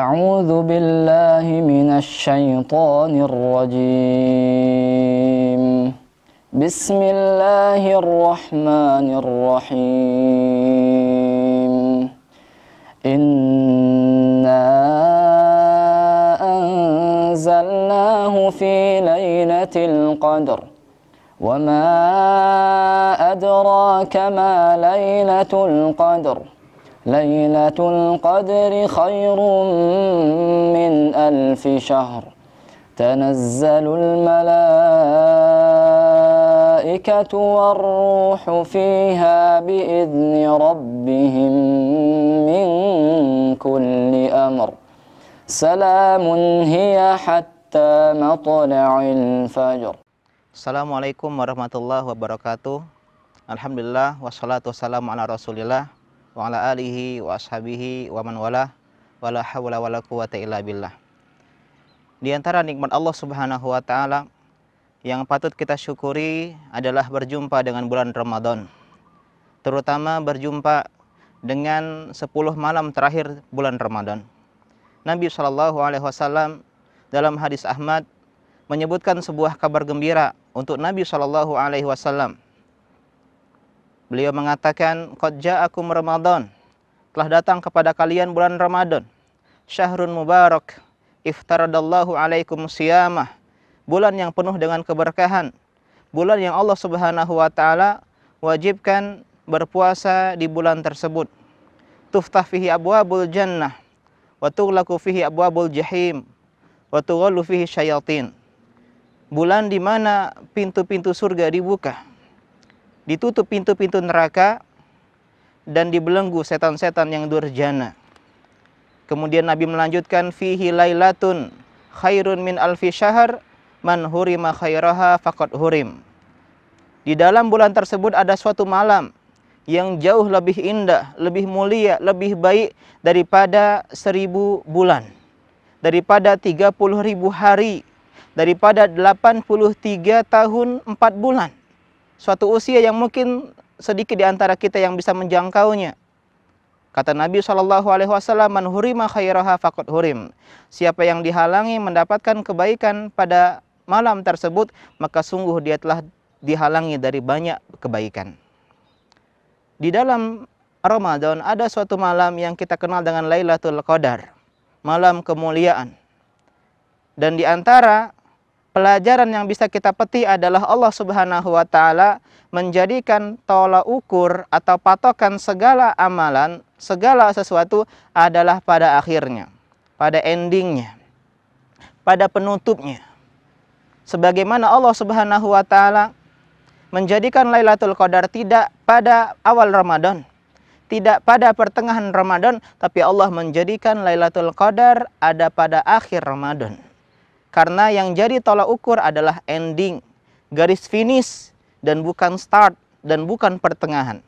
أعوذ بالله من الشيطان الرجيم بسم الله الرحمن الرحيم إنا أنزلناه في ليلة القدر وما أدراك ما ليلة القدر ليلة القدر خير من ألف شهر تنزل الملائكة والروح فيها بإذن ربهم من كل أمر سلام هي حتى مطلع الفجر السلام عليكم ورحمة الله وبركاته الحمد لله والصلاة والسلام على رسول الله wa ala alihi wa ashabihi wa man wala wala hawla wala quwata illa billah. Di antara nikmat Allah Subhanahu wa taala yang patut kita syukuri adalah berjumpa dengan bulan Ramadan. Terutama berjumpa dengan 10 malam terakhir bulan Ramadan. Nabi Shallallahu alaihi wasallam dalam hadis Ahmad menyebutkan sebuah kabar gembira untuk Nabi Shallallahu alaihi wasallam Beliau mengatakan, Qad ja'akum Ramadan. Telah datang kepada kalian bulan Ramadan. Syahrun Mubarak. Iftaradallahu alaikum siyamah. Bulan yang penuh dengan keberkahan. Bulan yang Allah subhanahu wa ta'ala wajibkan berpuasa di bulan tersebut. Tuftah fihi abwabul jannah. Watuglaku fihi abwabul jahim. Wa fihi syayatin. Bulan di mana pintu-pintu surga dibuka ditutup pintu-pintu neraka dan dibelenggu setan-setan yang durjana. Kemudian Nabi melanjutkan fihi lailatun khairun min alfi syahr man hurima khairaha faqad hurim. Di dalam bulan tersebut ada suatu malam yang jauh lebih indah, lebih mulia, lebih baik daripada seribu bulan, daripada tiga puluh ribu hari, daripada delapan puluh tiga tahun empat bulan suatu usia yang mungkin sedikit di antara kita yang bisa menjangkaunya. Kata Nabi Shallallahu Alaihi Wasallam, "Man khairaha fakot hurim." Siapa yang dihalangi mendapatkan kebaikan pada malam tersebut, maka sungguh dia telah dihalangi dari banyak kebaikan. Di dalam Ramadan ada suatu malam yang kita kenal dengan Lailatul Qadar, malam kemuliaan. Dan di antara pelajaran yang bisa kita petik adalah Allah Subhanahu wa taala menjadikan tolak ukur atau patokan segala amalan, segala sesuatu adalah pada akhirnya, pada endingnya, pada penutupnya. Sebagaimana Allah Subhanahu wa taala menjadikan Lailatul Qadar tidak pada awal Ramadan, tidak pada pertengahan Ramadan, tapi Allah menjadikan Lailatul Qadar ada pada akhir Ramadan. Karena yang jadi tolak ukur adalah ending, garis finish, dan bukan start, dan bukan pertengahan.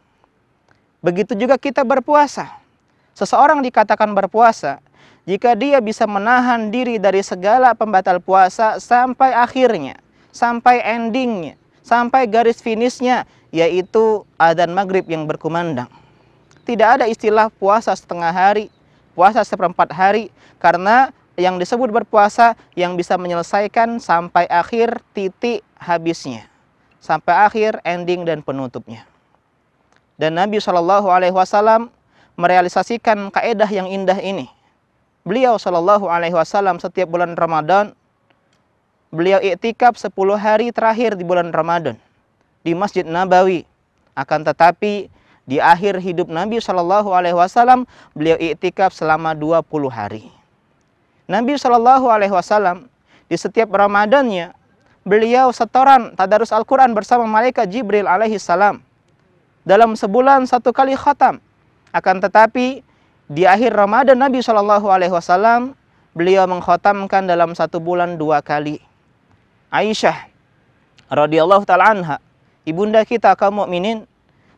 Begitu juga kita berpuasa. Seseorang dikatakan berpuasa jika dia bisa menahan diri dari segala pembatal puasa sampai akhirnya, sampai endingnya, sampai garis finishnya, yaitu adzan maghrib yang berkumandang. Tidak ada istilah puasa setengah hari, puasa seperempat hari, karena yang disebut berpuasa yang bisa menyelesaikan sampai akhir titik habisnya. Sampai akhir ending dan penutupnya. Dan Nabi Shallallahu alaihi wasallam merealisasikan kaedah yang indah ini. Beliau Shallallahu alaihi wasallam setiap bulan Ramadan beliau iktikaf 10 hari terakhir di bulan Ramadan di Masjid Nabawi. Akan tetapi di akhir hidup Nabi Shallallahu alaihi wasallam beliau iktikaf selama 20 hari. Nabi Shallallahu Alaihi Wasallam di setiap Ramadannya beliau setoran tadarus Al-Quran bersama malaikat Jibril alaihi salam. Dalam sebulan satu kali khatam. Akan tetapi di akhir Ramadan Nabi Shallallahu Alaihi Wasallam beliau mengkhatamkan dalam satu bulan dua kali. Aisyah radhiyallahu taala ibunda kita kaum mukminin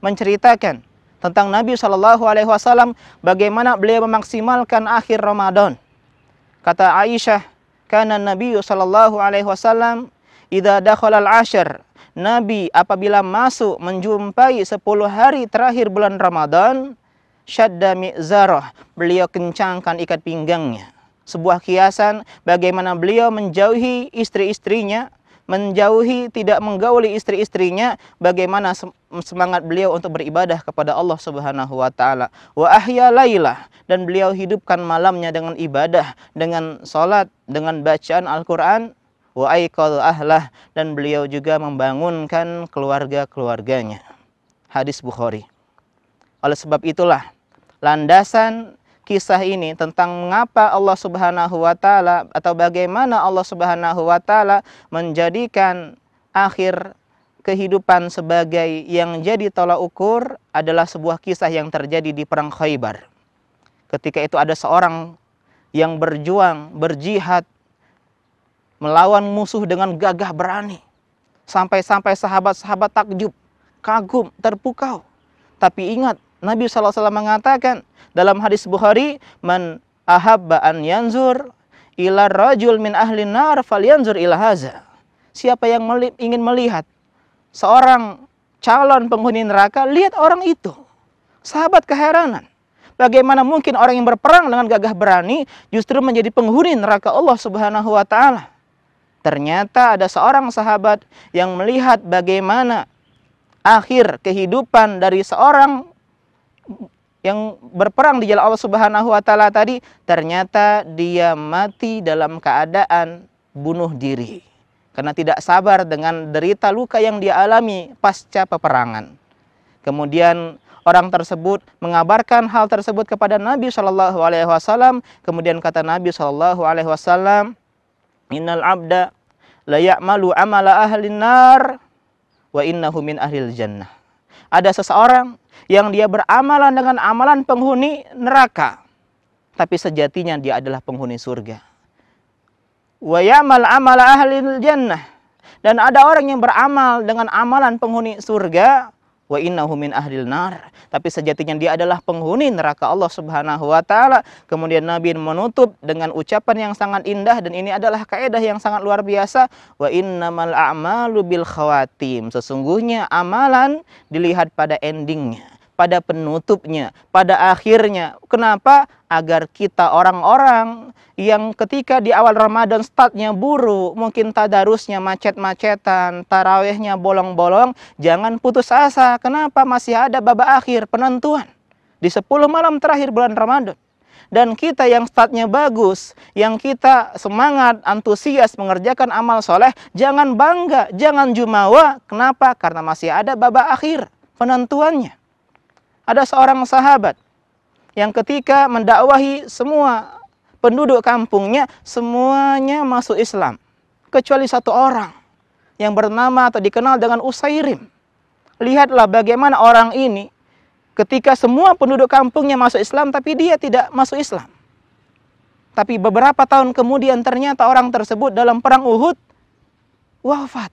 menceritakan tentang Nabi Shallallahu Alaihi Wasallam bagaimana beliau memaksimalkan akhir Ramadan Kata Aisyah, karena Nabi sallallahu alaihi wasallam idza dakhala al-ashr Nabi apabila masuk menjumpai sepuluh hari terakhir bulan Ramadan, syadda mi'zarah, beliau kencangkan ikat pinggangnya. Sebuah kiasan bagaimana beliau menjauhi istri-istrinya, menjauhi, tidak menggauli istri-istrinya, bagaimana semangat beliau untuk beribadah kepada Allah Subhanahu wa taala. Wa ahya lailah dan beliau hidupkan malamnya dengan ibadah, dengan salat, dengan bacaan Al-Qur'an wa aiqal ahlah dan beliau juga membangunkan keluarga-keluarganya. Hadis Bukhari. Oleh sebab itulah landasan kisah ini tentang mengapa Allah Subhanahu wa taala atau bagaimana Allah Subhanahu wa taala menjadikan akhir kehidupan sebagai yang jadi tolak ukur adalah sebuah kisah yang terjadi di perang Khaybar. Ketika itu ada seorang yang berjuang, berjihad melawan musuh dengan gagah berani. Sampai-sampai sahabat-sahabat takjub, kagum, terpukau. Tapi ingat, Nabi SAW mengatakan dalam hadis Bukhari, "Man ahabba an yanzur ila rajul min ahli nar falyanzur ila haza." Siapa yang meli ingin melihat seorang calon penghuni neraka, lihat orang itu. Sahabat keheranan. Bagaimana mungkin orang yang berperang dengan gagah berani justru menjadi penghuni neraka Allah Subhanahu wa taala? Ternyata ada seorang sahabat yang melihat bagaimana akhir kehidupan dari seorang yang berperang di jalan Allah Subhanahu wa taala tadi ternyata dia mati dalam keadaan bunuh diri karena tidak sabar dengan derita luka yang dia alami pasca peperangan. Kemudian orang tersebut mengabarkan hal tersebut kepada Nabi Shallallahu Alaihi Wasallam. Kemudian kata Nabi Shallallahu Alaihi Wasallam, Innal abda layak malu amala ahli nar wa innahu min ahli jannah. Ada seseorang yang dia beramalan dengan amalan penghuni neraka. Tapi sejatinya dia adalah penghuni surga. Wa yamal amala ahli jannah. Dan ada orang yang beramal dengan amalan penghuni surga, wa innahu min ahlil nar tapi sejatinya dia adalah penghuni neraka Allah Subhanahu wa taala kemudian nabi menutup dengan ucapan yang sangat indah dan ini adalah kaidah yang sangat luar biasa wa innamal a'malu bil khawatim sesungguhnya amalan dilihat pada endingnya pada penutupnya, pada akhirnya. Kenapa? Agar kita orang-orang yang ketika di awal Ramadan startnya buruk, mungkin tadarusnya macet-macetan, tarawehnya bolong-bolong, jangan putus asa. Kenapa? Masih ada babak akhir penentuan di 10 malam terakhir bulan Ramadan dan kita yang startnya bagus, yang kita semangat, antusias mengerjakan amal soleh, jangan bangga, jangan jumawa. Kenapa? Karena masih ada babak akhir penentuannya ada seorang sahabat yang ketika mendakwahi semua penduduk kampungnya semuanya masuk Islam kecuali satu orang yang bernama atau dikenal dengan Usairim. Lihatlah bagaimana orang ini ketika semua penduduk kampungnya masuk Islam tapi dia tidak masuk Islam. Tapi beberapa tahun kemudian ternyata orang tersebut dalam perang Uhud wafat.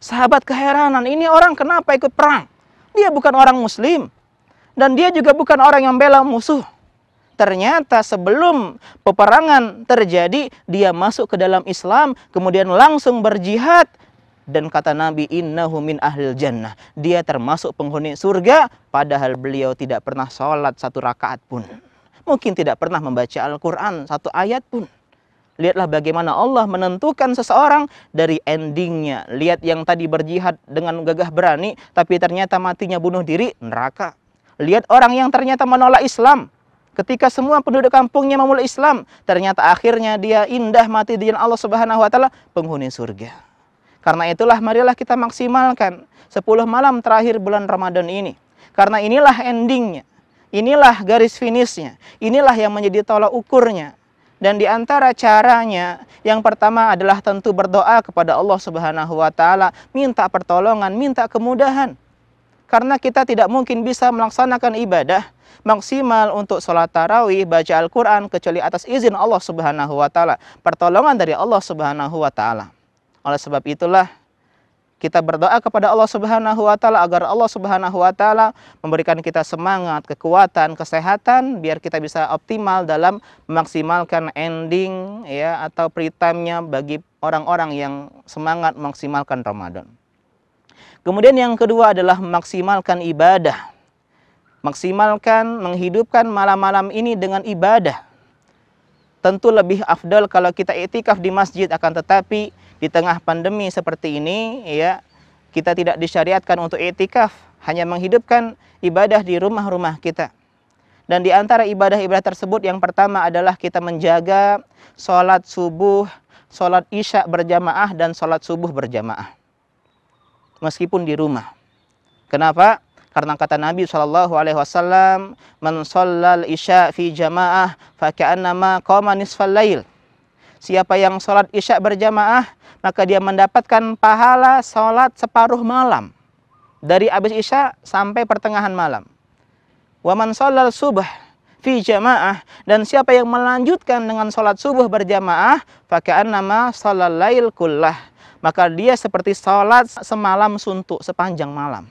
Sahabat keheranan, ini orang kenapa ikut perang? Dia bukan orang muslim. Dan dia juga bukan orang yang bela musuh. Ternyata sebelum peperangan terjadi, dia masuk ke dalam Islam, kemudian langsung berjihad. Dan kata Nabi, innahu min ahlil jannah. Dia termasuk penghuni surga, padahal beliau tidak pernah sholat satu rakaat pun. Mungkin tidak pernah membaca Al-Quran satu ayat pun. Lihatlah bagaimana Allah menentukan seseorang dari endingnya. Lihat yang tadi berjihad dengan gagah berani, tapi ternyata matinya bunuh diri, neraka. Lihat orang yang ternyata menolak Islam. Ketika semua penduduk kampungnya memulai Islam, ternyata akhirnya dia indah mati di jalan Allah Subhanahu wa taala, penghuni surga. Karena itulah marilah kita maksimalkan 10 malam terakhir bulan Ramadan ini. Karena inilah endingnya. Inilah garis finishnya. Inilah yang menjadi tolak ukurnya. Dan di antara caranya, yang pertama adalah tentu berdoa kepada Allah Subhanahu wa taala, minta pertolongan, minta kemudahan. Karena kita tidak mungkin bisa melaksanakan ibadah maksimal untuk sholat tarawih, baca Al-Quran, kecuali atas izin Allah Subhanahu wa Ta'ala, pertolongan dari Allah Subhanahu wa Ta'ala. Oleh sebab itulah, kita berdoa kepada Allah Subhanahu wa taala agar Allah Subhanahu wa taala memberikan kita semangat, kekuatan, kesehatan biar kita bisa optimal dalam memaksimalkan ending ya atau pre time-nya bagi orang-orang yang semangat memaksimalkan Ramadan. Kemudian yang kedua adalah memaksimalkan ibadah. Maksimalkan menghidupkan malam-malam ini dengan ibadah. Tentu lebih afdal kalau kita itikaf di masjid akan tetapi di tengah pandemi seperti ini ya kita tidak disyariatkan untuk etikaf hanya menghidupkan ibadah di rumah-rumah kita dan di antara ibadah-ibadah tersebut yang pertama adalah kita menjaga sholat subuh sholat isya berjamaah dan sholat subuh berjamaah meskipun di rumah kenapa karena kata Nabi Shallallahu Alaihi Wasallam, "Man isya fi jamaah, fakannama nama nisfal lail." Siapa yang sholat isya berjamaah, maka dia mendapatkan pahala sholat separuh malam. Dari abis isya sampai pertengahan malam. Waman sholat subuh fi jamaah. Dan siapa yang melanjutkan dengan sholat subuh berjamaah, pakaian nama sholat lail kullah. Maka dia seperti sholat semalam suntuk, sepanjang malam.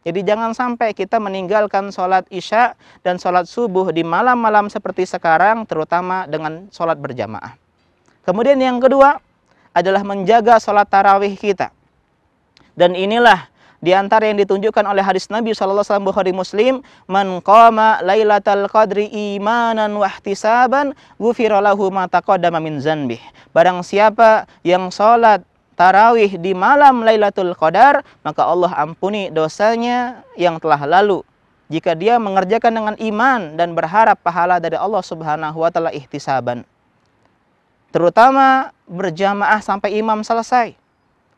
Jadi jangan sampai kita meninggalkan sholat isya dan sholat subuh di malam-malam seperti sekarang, terutama dengan sholat berjamaah. Kemudian yang kedua adalah menjaga sholat tarawih kita. Dan inilah di antara yang ditunjukkan oleh hadis Nabi saw Bukhari Muslim, "Man qama lailatal qadri imanan wa ihtisaban, ghufira lahu min zanbih." Barang siapa yang sholat tarawih di malam Lailatul Qadar, maka Allah ampuni dosanya yang telah lalu. Jika dia mengerjakan dengan iman dan berharap pahala dari Allah Subhanahu wa taala ihtisaban terutama berjamaah sampai imam selesai.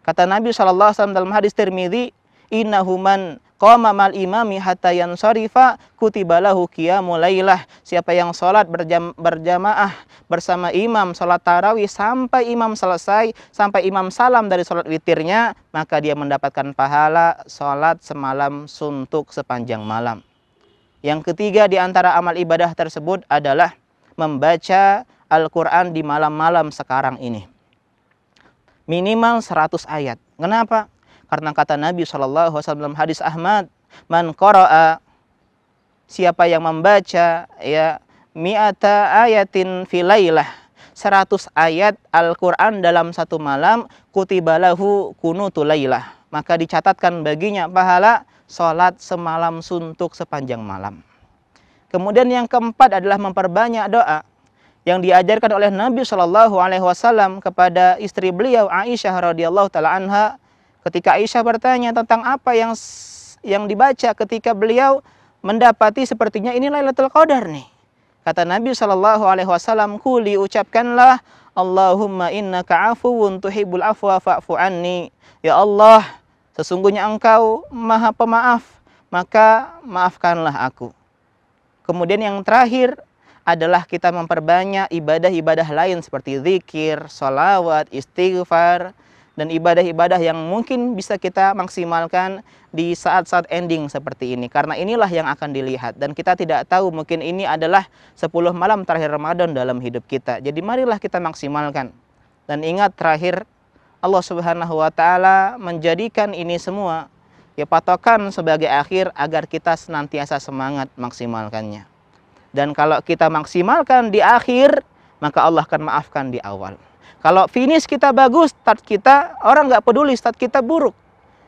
Kata Nabi Shallallahu Alaihi Wasallam dalam hadis Tirmidzi, innahuman qama mal imami hatta yansarifa kutibalahu qiyamul mulailah Siapa yang salat berjam, berjamaah bersama imam salat tarawih sampai imam selesai, sampai imam salam dari salat witirnya, maka dia mendapatkan pahala salat semalam suntuk sepanjang malam. Yang ketiga di antara amal ibadah tersebut adalah membaca Al-Quran di malam-malam sekarang ini. Minimal 100 ayat. Kenapa? Karena kata Nabi SAW dalam hadis Ahmad, Man qara'a, siapa yang membaca, ya, mi'ata ayatin filailah, 100 ayat Al-Quran dalam satu malam, kutibalahu kunutulailah. Maka dicatatkan baginya pahala sholat semalam suntuk sepanjang malam. Kemudian yang keempat adalah memperbanyak doa yang diajarkan oleh Nabi Shallallahu Alaihi Wasallam kepada istri beliau Aisyah radhiyallahu taala ketika Aisyah bertanya tentang apa yang yang dibaca ketika beliau mendapati sepertinya ini Lailatul Qadar nih kata Nabi Shallallahu Alaihi Wasallam kuli ucapkanlah Allahumma inna ka'afuun tuhibul afwa fa'fu anni ya Allah sesungguhnya engkau maha pemaaf maka maafkanlah aku kemudian yang terakhir adalah kita memperbanyak ibadah-ibadah lain seperti zikir, sholawat, istighfar, dan ibadah-ibadah yang mungkin bisa kita maksimalkan di saat-saat ending seperti ini karena inilah yang akan dilihat dan kita tidak tahu mungkin ini adalah 10 malam terakhir Ramadan dalam hidup kita jadi marilah kita maksimalkan dan ingat terakhir Allah Subhanahu wa taala menjadikan ini semua ya patokan sebagai akhir agar kita senantiasa semangat maksimalkannya dan kalau kita maksimalkan di akhir, maka Allah akan maafkan di awal. Kalau finish kita bagus, start kita, orang nggak peduli start kita buruk.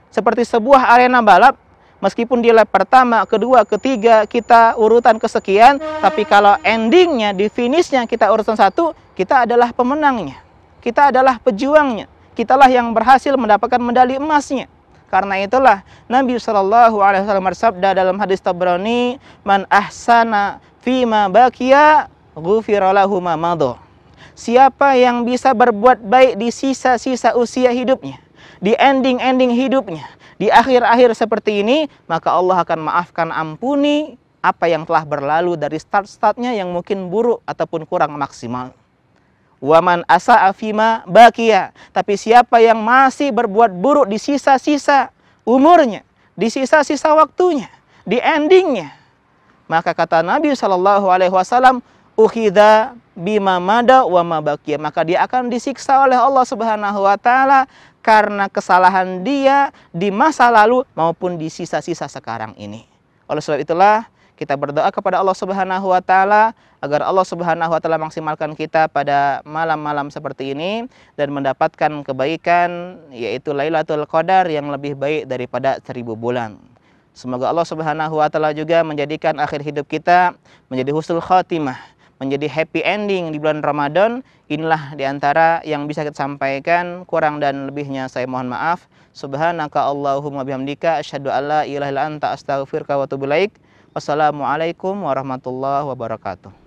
Seperti sebuah arena balap, meskipun di lap pertama, kedua, ketiga, kita urutan kesekian, tapi kalau endingnya, di finishnya kita urutan satu, kita adalah pemenangnya. Kita adalah pejuangnya. Kitalah yang berhasil mendapatkan medali emasnya. Karena itulah Nabi Shallallahu Alaihi Wasallam bersabda dalam hadis Tabrani, man ahsana fima bakia ghufira madho. Siapa yang bisa berbuat baik di sisa-sisa usia hidupnya, di ending-ending hidupnya, di akhir-akhir seperti ini, maka Allah akan maafkan ampuni apa yang telah berlalu dari start-startnya yang mungkin buruk ataupun kurang maksimal. Waman asa afima bakia. Tapi siapa yang masih berbuat buruk di sisa-sisa umurnya, di sisa-sisa waktunya, di endingnya, maka kata Nabi Shallallahu Alaihi Wasallam, uhida bima mada wa mabakia. Maka dia akan disiksa oleh Allah Subhanahu Wa Taala karena kesalahan dia di masa lalu maupun di sisa-sisa sekarang ini. Oleh sebab itulah kita berdoa kepada Allah Subhanahu wa taala agar Allah Subhanahu wa taala maksimalkan kita pada malam-malam seperti ini dan mendapatkan kebaikan yaitu Lailatul Qadar yang lebih baik daripada seribu bulan. Semoga Allah Subhanahu wa taala juga menjadikan akhir hidup kita menjadi husnul khatimah, menjadi happy ending di bulan Ramadan. Inilah di antara yang bisa kita sampaikan, kurang dan lebihnya saya mohon maaf. Subhanaka Allahumma bihamdika asyhadu alla ilaha illa anta astaghfiruka wa atubu ilaik. Wassalamualaikum warahmatullahi wabarakatuh.